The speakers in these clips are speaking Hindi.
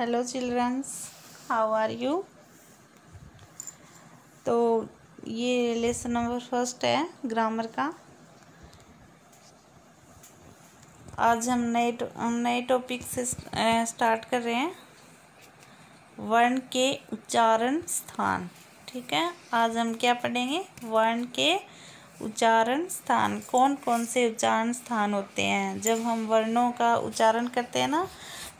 hello childrens how are you तो ये लेसन नंबर फर्स्ट है ग्रामर का आज हम नए नए टॉपिक से स्टार्ट कर रहे हैं वर्ण के उच्चारण स्थान ठीक है आज हम क्या पढ़ेंगे वर्ण के उच्चारण स्थान कौन कौन से उच्चारण स्थान होते हैं जब हम वर्णों का उच्चारण करते हैं ना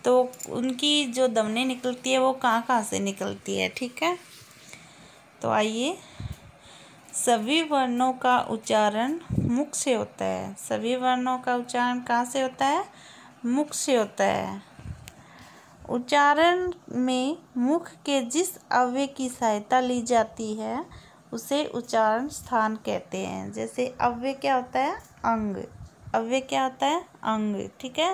तो उनकी जो दमने निकलती है वो कहाँ कहाँ से निकलती है ठीक है तो आइए सभी वर्णों का उच्चारण मुख से होता है सभी वर्णों का उच्चारण कहाँ से होता है मुख से होता है उच्चारण में मुख के जिस अव्य की सहायता ली जाती है उसे उच्चारण स्थान कहते हैं जैसे अव्य क्या होता है अंग अव्य क्या होता है अंग ठीक है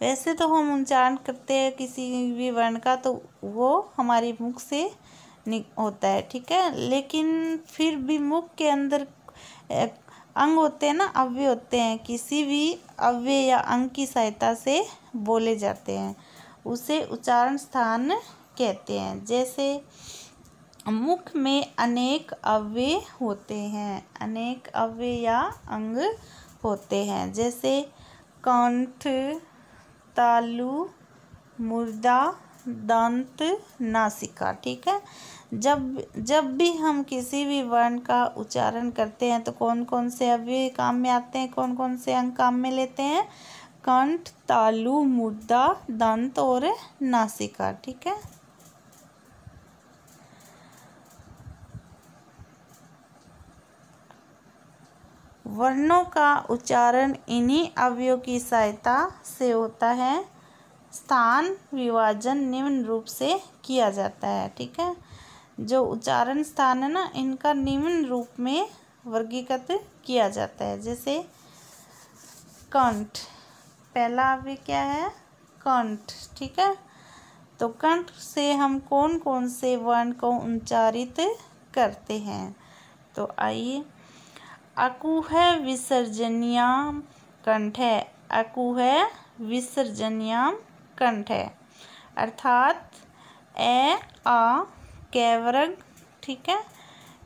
वैसे तो हम उच्चारण करते हैं किसी भी वर्ण का तो वो हमारे मुख से होता है ठीक है लेकिन फिर भी मुख के अंदर अंग होते हैं ना अव्यय होते हैं किसी भी अव्यय या अंग की सहायता से बोले जाते हैं उसे उच्चारण स्थान कहते हैं जैसे मुख में अनेक अव्यय होते हैं अनेक अव्यय या अंग होते हैं जैसे कंठ तालु मुर्दा दंत नासिका ठीक है जब जब भी हम किसी भी वर्ण का उच्चारण करते हैं तो कौन कौन से अव्यय काम में आते हैं कौन कौन से अंग काम में लेते हैं कंठ तालु मुर्दा दंत और नासिका ठीक है वर्णों का उच्चारण इन्हीं अवयों की सहायता से होता है स्थान विभाजन निम्न रूप से किया जाता है ठीक है जो उच्चारण स्थान है ना इनका निम्न रूप में वर्गीकृत किया जाता है जैसे कंठ पहला अवय क्या है कंठ ठीक है तो कंठ से हम कौन कौन से वर्ण को उच्चारित करते हैं तो आइए अकुह विसर्जनियाम कंठ है अकुह विसर्जनियाम कंठ है अर्थात ए आ कैवरग ठीक है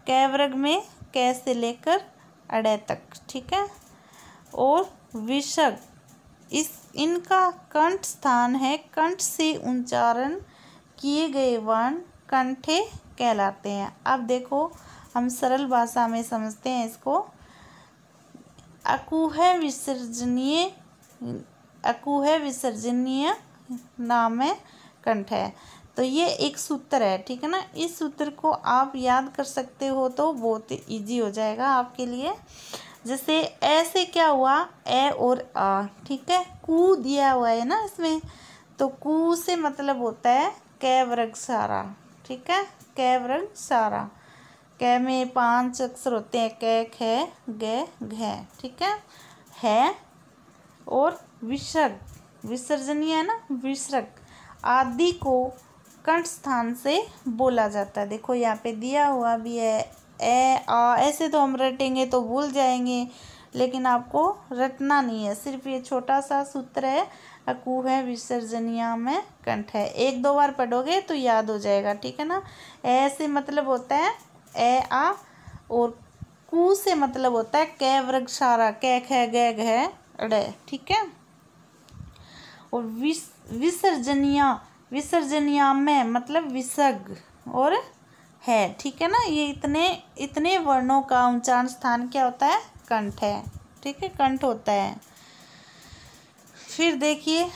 कैवरग में कै से लेकर अड़े तक ठीक है और विषग इस इनका कंठ स्थान है कंठ से उच्चारण किए गए वर्ण कंठे कहलाते हैं अब देखो हम सरल भाषा में समझते हैं इसको अकूह विसर्जनीय अकूह विसर्जनीय नाम है कंठ है तो ये एक सूत्र है ठीक है ना इस सूत्र को आप याद कर सकते हो तो बहुत इजी हो जाएगा आपके लिए जैसे ए से क्या हुआ ए और आ ठीक है कू दिया हुआ है ना इसमें तो कू से मतलब होता है कैवरग सारा ठीक है कैवरग सारा क में पांच अक्षर होते हैं क ख ग घ ठीक है है और विसर्ग विसर्जनीय है ना विसर्ग आदि को कंठ स्थान से बोला जाता है देखो यहाँ पे दिया हुआ भी है ए आ ऐसे तो हम रटेंगे तो भूल जाएंगे लेकिन आपको रटना नहीं है सिर्फ ये छोटा सा सूत्र है अकू है विसर्जनिया में कंठ है एक दो बार पढ़ोगे तो याद हो जाएगा ठीक है ना ऐसे मतलब होता है ए आ और कु से मतलब होता है कै वृक्षारा कै ख गै घ ठीक है और विस विसर्जनिया विसर्जनिया में मतलब विसर्ग और है ठीक है ना ये इतने इतने वर्णों का ऊंचा स्थान क्या होता है कंठ है ठीक है कंठ होता है फिर देखिए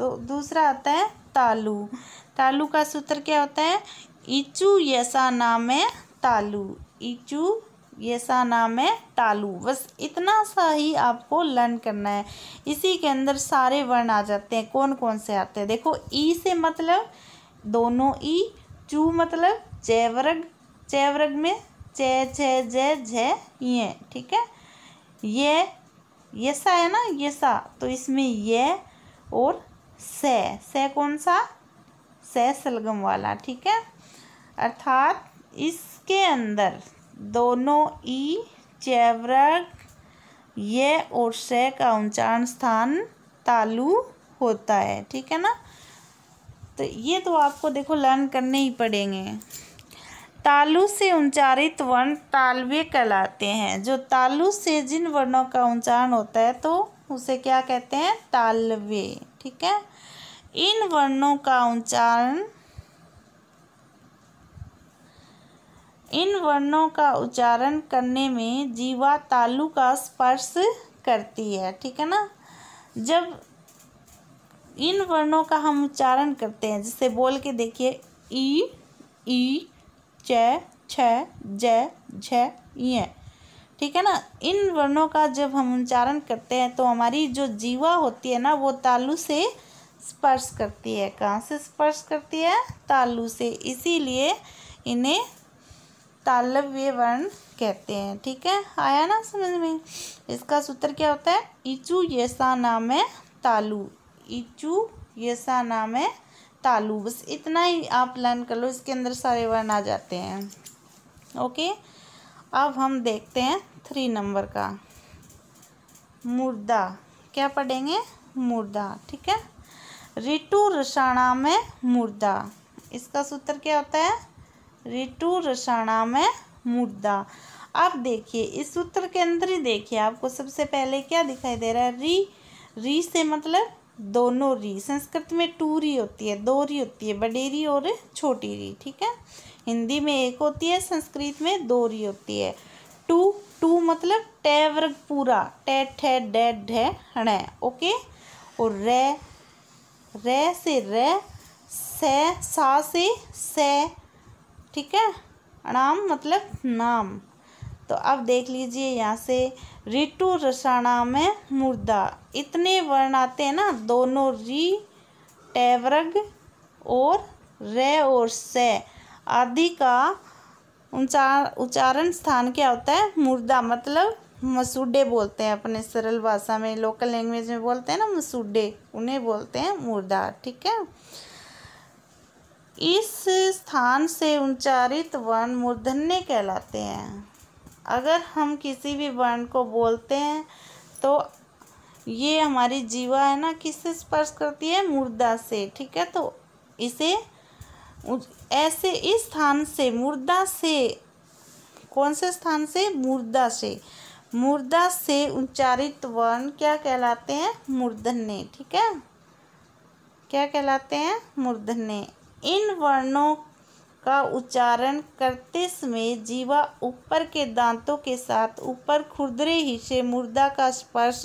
दो दूसरा आता है तालु तालु का सूत्र क्या होता है इचू यसा नाम है तालू इचू ऐसा नाम है तालू बस इतना सा ही आपको लर्न करना है इसी के अंदर सारे वर्ण आ जाते हैं कौन कौन से आते हैं देखो ई से मतलब दोनों ई चू मतलब चैवरग चैवरग में चे छे जय ये ठीक है ये यसा है ना यसा तो इसमें ये और से से कौन सा से सलगम वाला ठीक है अर्थात इसके अंदर दोनों ई चैवरक ये और से का उच्चारण स्थान तालु होता है ठीक है ना तो ये तो आपको देखो लर्न करने ही पड़ेंगे तालु से उच्चारित वर्ण तालवे कहलाते हैं जो तालु से जिन वर्णों का उच्चारण होता है तो उसे क्या कहते हैं तालवे ठीक है इन वर्णों का उच्चारण इन वर्णों का उच्चारण करने में जीवा तालु का स्पर्श करती है ठीक है ना जब इन वर्णों का हम उच्चारण करते हैं जैसे बोल के देखिए ई ई च छ ज झ ठीक है ना इन वर्णों का जब हम उच्चारण करते हैं तो हमारी जो जीवा होती है ना वो तालु से स्पर्श करती है कहाँ से स्पर्श करती है तालु से इसीलिए इन्हें तालव्य वर्ण कहते हैं ठीक है आया ना समझ में इसका सूत्र क्या होता है इचू यसा नाम है तालु इचू यसा नाम है तालु बस इतना ही आप लर्न कर लो इसके अंदर सारे वर्ण आ जाते हैं ओके अब हम देखते हैं थ्री नंबर का मुर्दा क्या पढ़ेंगे मुर्दा ठीक है ऋतु रसाणा में मुर्दा इसका सूत्र क्या होता है ऋतु रसाणा में मुर्दा अब देखिए इस सूत्र के अंदर ही देखिए आपको सबसे पहले क्या दिखाई दे रहा है री री से मतलब दोनों री संस्कृत में टू री होती है दो री होती है बड़ी री और छोटी री ठीक है हिंदी में एक होती है संस्कृत में दो री होती है टू टू मतलब टै वर्ग पूरा टै ठे डे ढे हण ओके और रे रे से रे से सा से से ठीक है अणाम मतलब नाम तो अब देख लीजिए यहाँ से ऋतु रसाणा में मुर्दा इतने वर्ण आते हैं ना दोनों री टैवरग और रे और से आदि का उच्चार उच्चारण स्थान क्या होता है मुर्दा मतलब मसूडे बोलते हैं अपने सरल भाषा में लोकल लैंग्वेज में बोलते हैं ना मसूडे उन्हें बोलते हैं मुर्दा ठीक है इस स्थान से उच्चारित वर्ण मूर्धन्य कहलाते हैं अगर हम किसी भी वर्ण को बोलते हैं तो ये हमारी जीवा है ना किससे स्पर्श करती है मुर्दा से ठीक है तो इसे ऐसे इस स्थान से मुर्दा से कौन से स्थान से मुर्दा से मुर्दा से उच्चारित वर्ण क्या कहलाते हैं मूर्धन्य ठीक है क्या कहलाते हैं मूर्धन्य इन वर्णों का उच्चारण करते समय जीवा ऊपर के दांतों के साथ ऊपर खुरदरे ही से मुर्दा का स्पर्श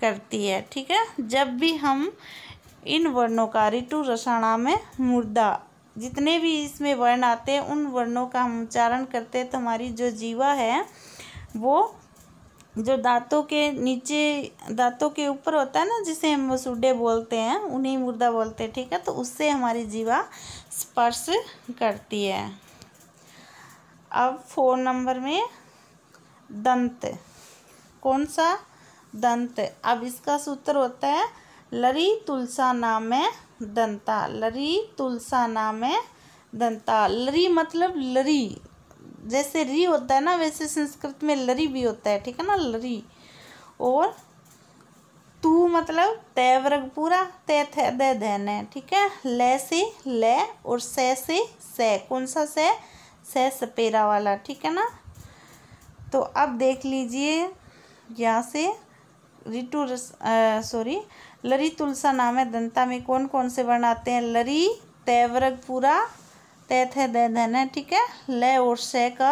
करती है ठीक है जब भी हम इन वर्णों का ऋतु रसाणा में मुर्दा जितने भी इसमें वर्ण आते हैं उन वर्णों का हम उच्चारण करते हैं तो हमारी जो जीवा है वो जो दांतों के नीचे दांतों के ऊपर होता है ना जिसे हम सुडे बोलते हैं उन्हें मुर्दा बोलते हैं ठीक है तो उससे हमारी जीवा स्पर्श करती है अब फोर नंबर में दंत कौन सा दंत अब इसका सूत्र होता है लरी तुलसा नाम है दंता लरी तुलसा नाम है दंता लरी मतलब लरी जैसे री होता है ना वैसे संस्कृत में लरी भी होता है ठीक है ना लरी और तू मतलब तय वर्ग पूरा तय थे दे धैन है ठीक है ले से ले और से से से कौन सा से से सपेरा वाला ठीक है ना तो अब देख लीजिए यहाँ से रिटू सॉरी लरी तुलसा नाम है दंता में कौन कौन से वर्ण आते हैं लरी वर्ग पूरा ते थे दे धन ठीक है लय और से का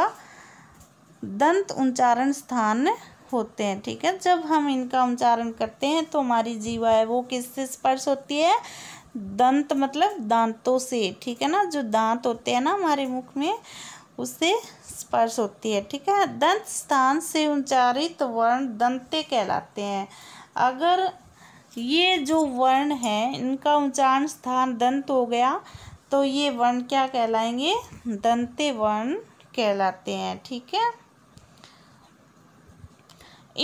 दंत उच्चारण स्थान होते हैं ठीक है जब हम इनका उच्चारण करते हैं तो हमारी जीवा है वो किससे स्पर्श होती है दंत मतलब दांतों से ठीक है ना जो दांत होते हैं ना हमारे मुख में उससे स्पर्श होती है ठीक है दंत स्थान से उच्चारित वर्ण दंते कहलाते हैं अगर ये जो वर्ण है इनका उच्चारण स्थान दंत हो गया तो ये वर्ण क्या कहलाएंगे दंते वर्ण कहलाते हैं ठीक है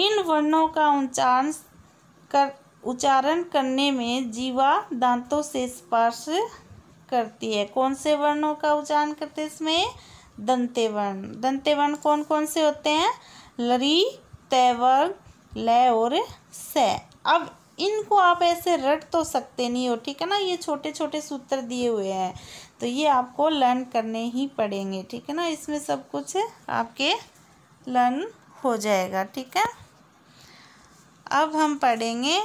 इन वर्णों का उच्चारण कर उच्चारण करने में जीवा दांतों से स्पर्श करती है कौन से वर्णों का उच्चारण करते हैं इसमें दंते वर्ण दंते वर्ण कौन कौन से होते हैं लरी तैवर्ग लय और स अब इनको आप ऐसे रट तो सकते नहीं हो ठीक है ना ये छोटे छोटे सूत्र दिए हुए हैं तो ये आपको लर्न करने ही पड़ेंगे ठीक है ना इसमें सब कुछ आपके लर्न हो जाएगा ठीक है अब हम पढ़ेंगे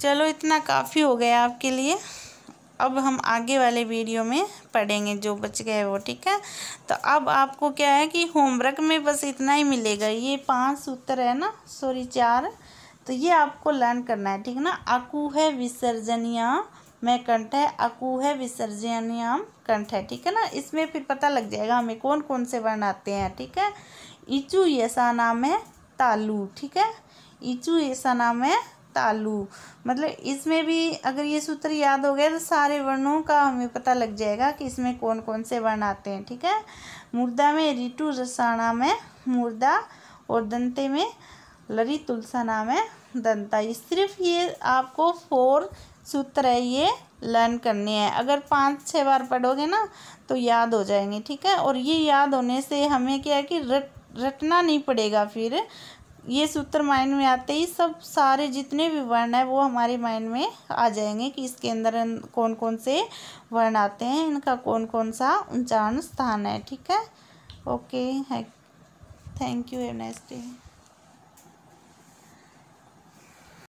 चलो इतना काफ़ी हो गया आपके लिए अब हम आगे वाले वीडियो में पढ़ेंगे जो बच गए वो ठीक है तो अब आपको क्या है कि होमवर्क में बस इतना ही मिलेगा ये पांच सूत्र है ना सॉरी चार तो ये आपको लर्न करना है ठीक है ना अकू है विसर्जनिया में कंठ है अकू है विसर्जनिया कंठ है ठीक है ना इसमें फिर पता लग जाएगा हमें कौन कौन से वर्ण आते हैं ठीक है इचू ऐसा नाम है तालू ठीक है इचू ऐसा नाम है तालु मतलब इसमें भी अगर ये सूत्र याद हो गया तो सारे वर्णों का हमें पता लग जाएगा कि इसमें कौन कौन से वर्ण आते हैं ठीक है मुर्दा में रिटु रसाणा में मुर्दा और दंते में लरी तुलसा नाम है दंता ये सिर्फ ये आपको फोर सूत्र है ये लर्न करने हैं अगर पाँच छः बार पढ़ोगे ना तो याद हो जाएंगे ठीक है और ये याद होने से हमें क्या है कि रट रटना नहीं पड़ेगा फिर ये सूत्र माइंड में आते ही सब सारे जितने भी वर्ण हैं वो हमारे माइंड में आ जाएंगे कि इसके अंदर कौन कौन से वर्ण आते हैं इनका कौन कौन सा उच्चारण स्थान है ठीक है ओके है थैंक यू हैव डे